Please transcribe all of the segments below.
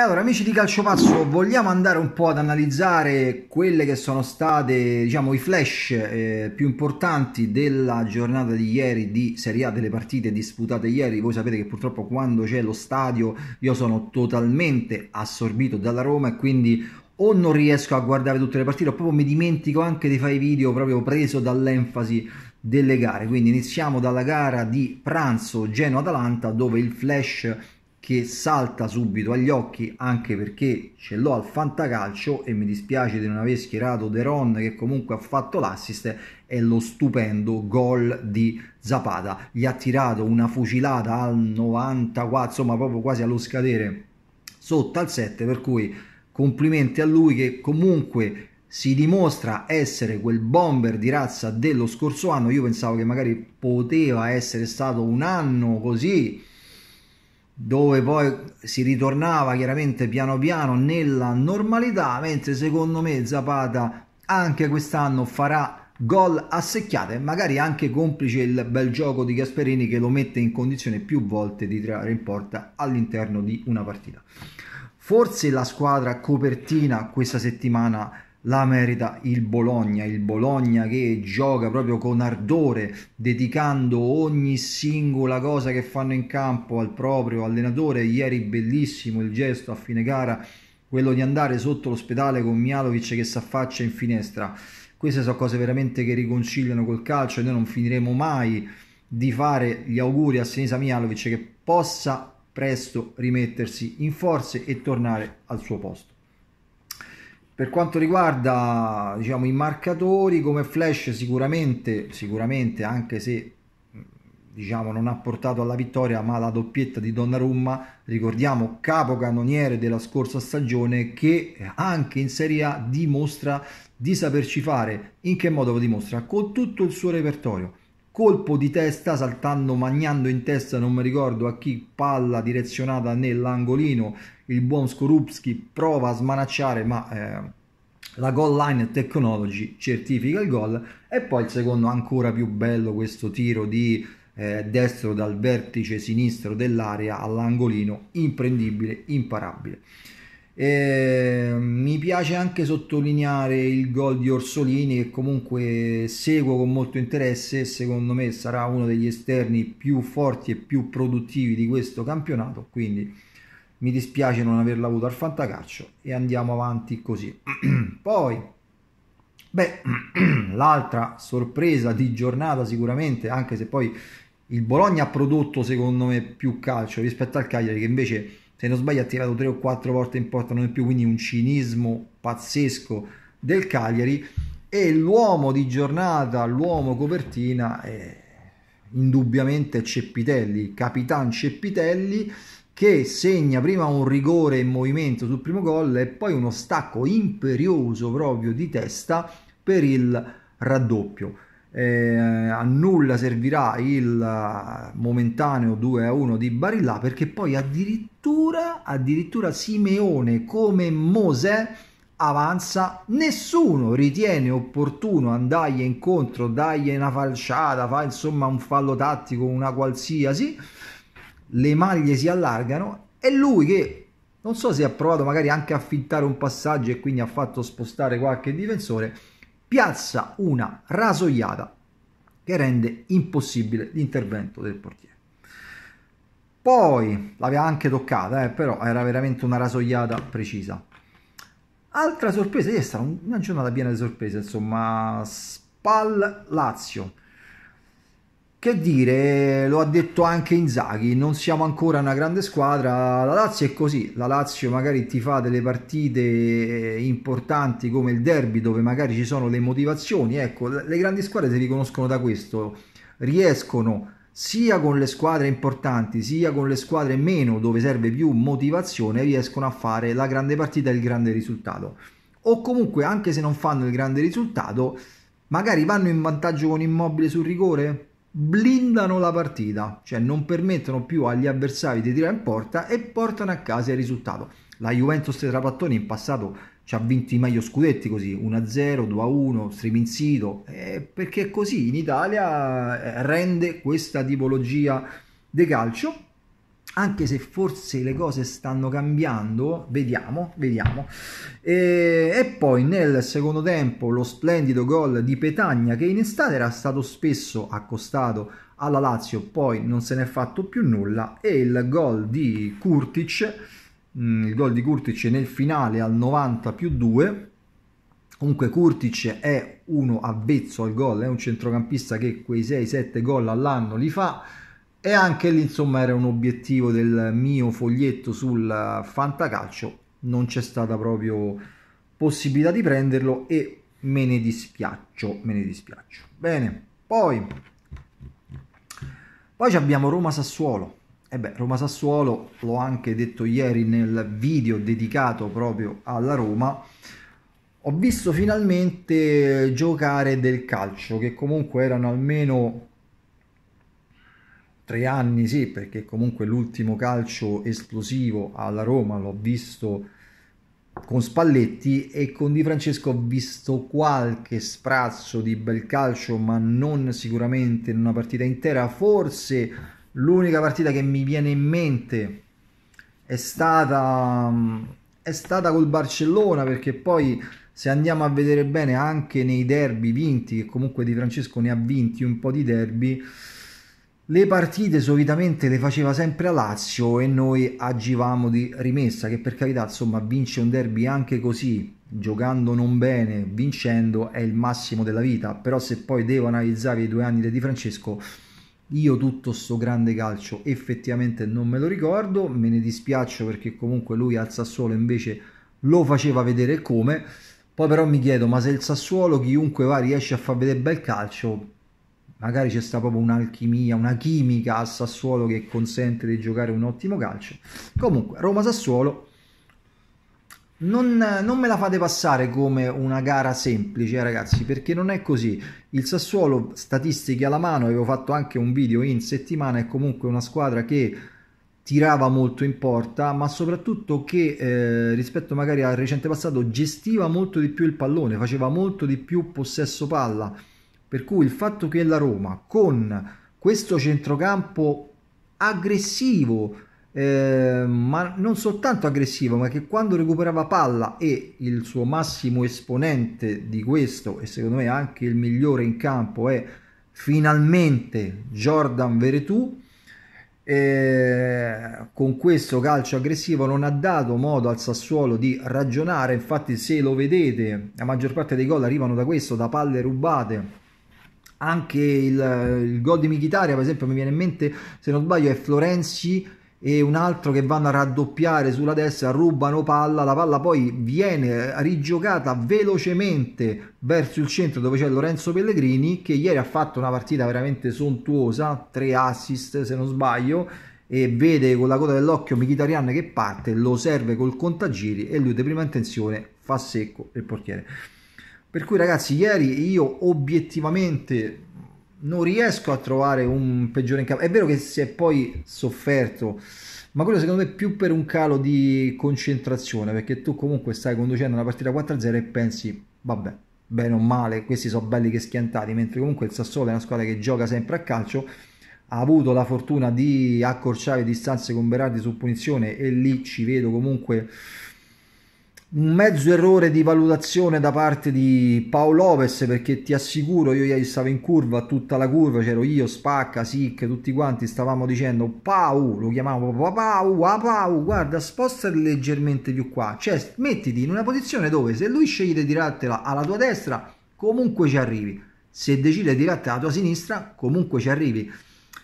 Allora, amici di Calcio Calciopazzo, vogliamo andare un po' ad analizzare quelle che sono state, diciamo, i flash eh, più importanti della giornata di ieri di Serie A, delle partite disputate ieri. Voi sapete che purtroppo quando c'è lo stadio io sono totalmente assorbito dalla Roma e quindi o non riesco a guardare tutte le partite, o proprio mi dimentico anche di fare i video proprio preso dall'enfasi delle gare. Quindi iniziamo dalla gara di pranzo Genoa-Atalanta dove il flash che salta subito agli occhi anche perché ce l'ho al fantacalcio e mi dispiace di non aver schierato Deron che comunque ha fatto l'assist è lo stupendo gol di Zapata gli ha tirato una fucilata al 94 insomma proprio quasi allo scadere sotto al 7 per cui complimenti a lui che comunque si dimostra essere quel bomber di razza dello scorso anno io pensavo che magari poteva essere stato un anno così dove poi si ritornava chiaramente piano piano nella normalità, mentre secondo me Zapata anche quest'anno farà gol a secchiate, magari anche complice il bel gioco di Gasperini che lo mette in condizione più volte di tirare in porta all'interno di una partita. Forse la squadra copertina questa settimana la merita il Bologna, il Bologna che gioca proprio con ardore, dedicando ogni singola cosa che fanno in campo al proprio allenatore. Ieri bellissimo il gesto a fine gara, quello di andare sotto l'ospedale con Mialovic che si affaccia in finestra. Queste sono cose veramente che riconciliano col calcio e noi non finiremo mai di fare gli auguri a Senisa Mialovic che possa presto rimettersi in forze e tornare al suo posto. Per quanto riguarda diciamo, i marcatori, come Flash sicuramente, sicuramente anche se diciamo, non ha portato alla vittoria, ma la doppietta di Donnarumma, ricordiamo capocannoniere della scorsa stagione, che anche in Serie A dimostra di saperci fare. In che modo lo dimostra? Con tutto il suo repertorio. Colpo di testa, saltando, magnando in testa, non mi ricordo a chi, palla direzionata nell'angolino, il buon Skorupski prova a smanacciare ma eh, la goal line technology certifica il gol e poi il secondo ancora più bello questo tiro di eh, destro dal vertice sinistro dell'area all'angolino imprendibile, imparabile. E mi piace anche sottolineare il gol di Orsolini che comunque seguo con molto interesse e secondo me sarà uno degli esterni più forti e più produttivi di questo campionato, quindi mi dispiace non averla avuto al fantacaccio e andiamo avanti così. Poi, beh, l'altra sorpresa di giornata sicuramente, anche se poi il Bologna ha prodotto secondo me più calcio rispetto al Cagliari che invece se non sbaglio ha tirato tre o quattro volte in porta non è più, quindi un cinismo pazzesco del Cagliari e l'uomo di giornata, l'uomo copertina è indubbiamente Ceppitelli, capitan Ceppitelli che segna prima un rigore in movimento sul primo gol e poi uno stacco imperioso proprio di testa per il raddoppio. Eh, a nulla servirà il momentaneo 2 a 1 di Barilla perché poi addirittura, addirittura Simeone come Mosè avanza, nessuno ritiene opportuno andargli incontro, dargli una falciata, fa insomma un fallo tattico, una qualsiasi le maglie si allargano e lui che non so se ha provato magari anche a fittare un passaggio e quindi ha fatto spostare qualche difensore, piazza una rasoiata che rende impossibile l'intervento del portiere. Poi l'aveva anche toccata, eh, però era veramente una rasoiata precisa. Altra sorpresa, è stata una giornata piena di sorprese, insomma, Spal Lazio che dire, lo ha detto anche Inzaghi, non siamo ancora una grande squadra, la Lazio è così, la Lazio magari ti fa delle partite eh, importanti come il derby dove magari ci sono le motivazioni, ecco, le grandi squadre si riconoscono da questo, riescono sia con le squadre importanti sia con le squadre meno dove serve più motivazione riescono a fare la grande partita e il grande risultato, o comunque anche se non fanno il grande risultato, magari vanno in vantaggio con immobile sul rigore? blindano la partita, cioè non permettono più agli avversari di tirare in porta e portano a casa il risultato. La Juventus dei Trapattoni in passato ci ha vinto i meglio scudetti così, 1-0, 2-1, striminzito, eh, perché così in Italia eh, rende questa tipologia di calcio anche se forse le cose stanno cambiando, vediamo, vediamo. E, e poi nel secondo tempo lo splendido gol di Petagna che in estate era stato spesso accostato alla Lazio, poi non se n'è fatto più nulla e il gol di Kurtic, mm, il gol di Kurtic nel finale al 90 più 2. Comunque Kurtic è uno avvezzo al gol, è un centrocampista che quei 6-7 gol all'anno li fa e anche lì insomma era un obiettivo del mio foglietto sul fantacalcio non c'è stata proprio possibilità di prenderlo e me ne dispiaccio me ne dispiaccio bene poi poi abbiamo Roma Sassuolo e beh Roma Sassuolo l'ho anche detto ieri nel video dedicato proprio alla Roma ho visto finalmente giocare del calcio che comunque erano almeno tre anni sì, perché comunque l'ultimo calcio esplosivo alla Roma l'ho visto con Spalletti e con Di Francesco ho visto qualche sprazzo di bel calcio, ma non sicuramente in una partita intera. Forse l'unica partita che mi viene in mente è stata, è stata col Barcellona, perché poi se andiamo a vedere bene anche nei derby vinti, che comunque Di Francesco ne ha vinti un po' di derby, le partite solitamente le faceva sempre a Lazio e noi agivamo di rimessa che per carità insomma vince un derby anche così giocando non bene vincendo è il massimo della vita però se poi devo analizzare i due anni di Di Francesco io tutto sto grande calcio effettivamente non me lo ricordo me ne dispiaccio perché comunque lui al Sassuolo invece lo faceva vedere come poi però mi chiedo ma se il Sassuolo chiunque va riesce a far vedere bel calcio magari c'è stata proprio un'alchimia, una chimica al Sassuolo che consente di giocare un ottimo calcio. Comunque, Roma-Sassuolo non, non, me la fate passare come una gara semplice, eh, ragazzi, perché non è così. Il Sassuolo, statistiche alla mano, avevo fatto anche un video in settimana, è comunque una squadra che tirava molto in porta, ma soprattutto che eh, rispetto magari al recente passato gestiva molto di più il pallone, faceva molto di più possesso palla per cui il fatto che la Roma con questo centrocampo aggressivo, eh, ma non soltanto aggressivo, ma che quando recuperava palla e il suo massimo esponente di questo, e secondo me anche il migliore in campo, è finalmente Jordan Veretù. Eh, con questo calcio aggressivo non ha dato modo al Sassuolo di ragionare infatti se lo vedete la maggior parte dei gol arrivano da questo da palle rubate anche il, il gol di Michitaria per esempio mi viene in mente se non sbaglio è Florenzi e un altro che vanno a raddoppiare sulla destra, rubano palla, la palla poi viene rigiocata velocemente verso il centro dove c'è Lorenzo Pellegrini che ieri ha fatto una partita veramente sontuosa, tre assist se non sbaglio e vede con la coda dell'occhio Mkhitaryan che parte, lo serve col contagiri e lui di prima intenzione fa secco il portiere. Per cui ragazzi, ieri io obiettivamente non riesco a trovare un peggiore in campo. È vero che si è poi sofferto, ma quello secondo me è più per un calo di concentrazione, perché tu comunque stai conducendo una partita 4-0 e pensi, vabbè, bene o male, questi sono belli che schiantati, mentre comunque il Sassuolo è una squadra che gioca sempre a calcio, ha avuto la fortuna di accorciare distanze con Berardi su punizione e lì ci vedo comunque un mezzo errore di valutazione da parte di Paolo Lopez perché ti assicuro io ieri stavo in curva tutta la curva c'ero io Spacca Sic tutti quanti stavamo dicendo Pau lo chiamavo Pau Pau guarda sposta leggermente più qua cioè mettiti in una posizione dove se lui sceglie di tirartela alla tua destra comunque ci arrivi se decide di tirartela alla tua sinistra comunque ci arrivi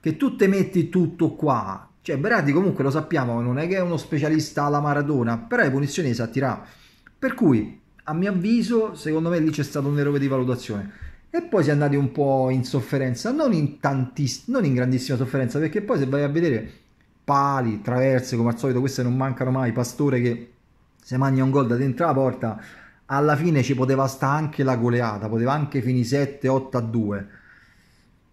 che tu te metti tutto qua cioè, Berardi comunque lo sappiamo, non è che è uno specialista alla maratona, però le punizioni esattirà. Per cui, a mio avviso, secondo me lì c'è stato un errore di valutazione. E poi si è andati un po' in sofferenza, non in, tantiss- non in grandissima sofferenza, perché poi se vai a vedere pali, traverse, come al solito, queste non mancano mai, Pastore che se mangia un gol da dentro la porta, alla fine ci poteva stare anche la goleata, poteva anche finire 7-8 2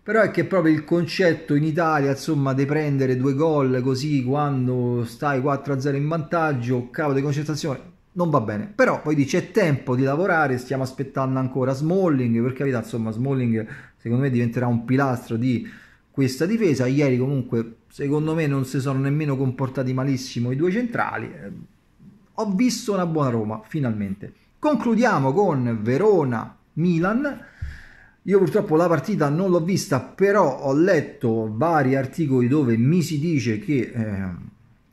però è che proprio il concetto in Italia, insomma, di prendere due gol così quando stai 4-0 in vantaggio, cavo di concentrazione, non va bene. Però poi dice è tempo di lavorare, stiamo aspettando ancora Smalling, per carità, insomma, Smalling secondo me diventerà un pilastro di questa difesa. Ieri comunque, secondo me, non si sono nemmeno comportati malissimo i due centrali. Eh, ho visto una buona Roma, finalmente. Concludiamo con Verona-Milan io purtroppo la partita non l'ho vista, però ho letto vari articoli dove mi si dice che eh,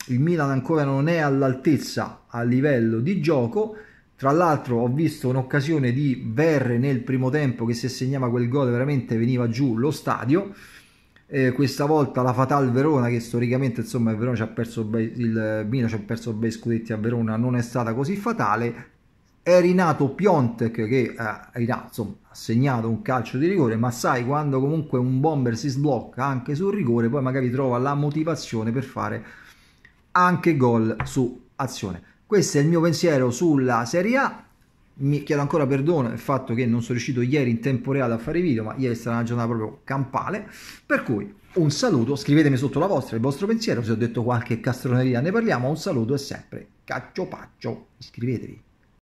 il Milan ancora non è all'altezza a livello di gioco. Tra l'altro ho visto un'occasione di Verre nel primo tempo che se segnava quel gol veramente veniva giù lo stadio. Eh, questa volta la Fatal Verona che storicamente insomma il, Verona ci ha perso, il Milan ci ha perso bei scudetti a Verona non è stata così fatale è rinato Piontek che eh, insomma, ha segnato un calcio di rigore, ma sai quando comunque un bomber si sblocca anche sul rigore, poi magari trova la motivazione per fare anche gol su azione. Questo è il mio pensiero sulla Serie A. Mi chiedo ancora perdono il fatto che non sono riuscito ieri in tempo reale a fare video, ma ieri è stata una giornata proprio campale. Per cui un saluto, scrivetemi sotto la vostra, il vostro pensiero, se ho detto qualche castroneria ne parliamo, un saluto e sempre caccio paccio, iscrivetevi.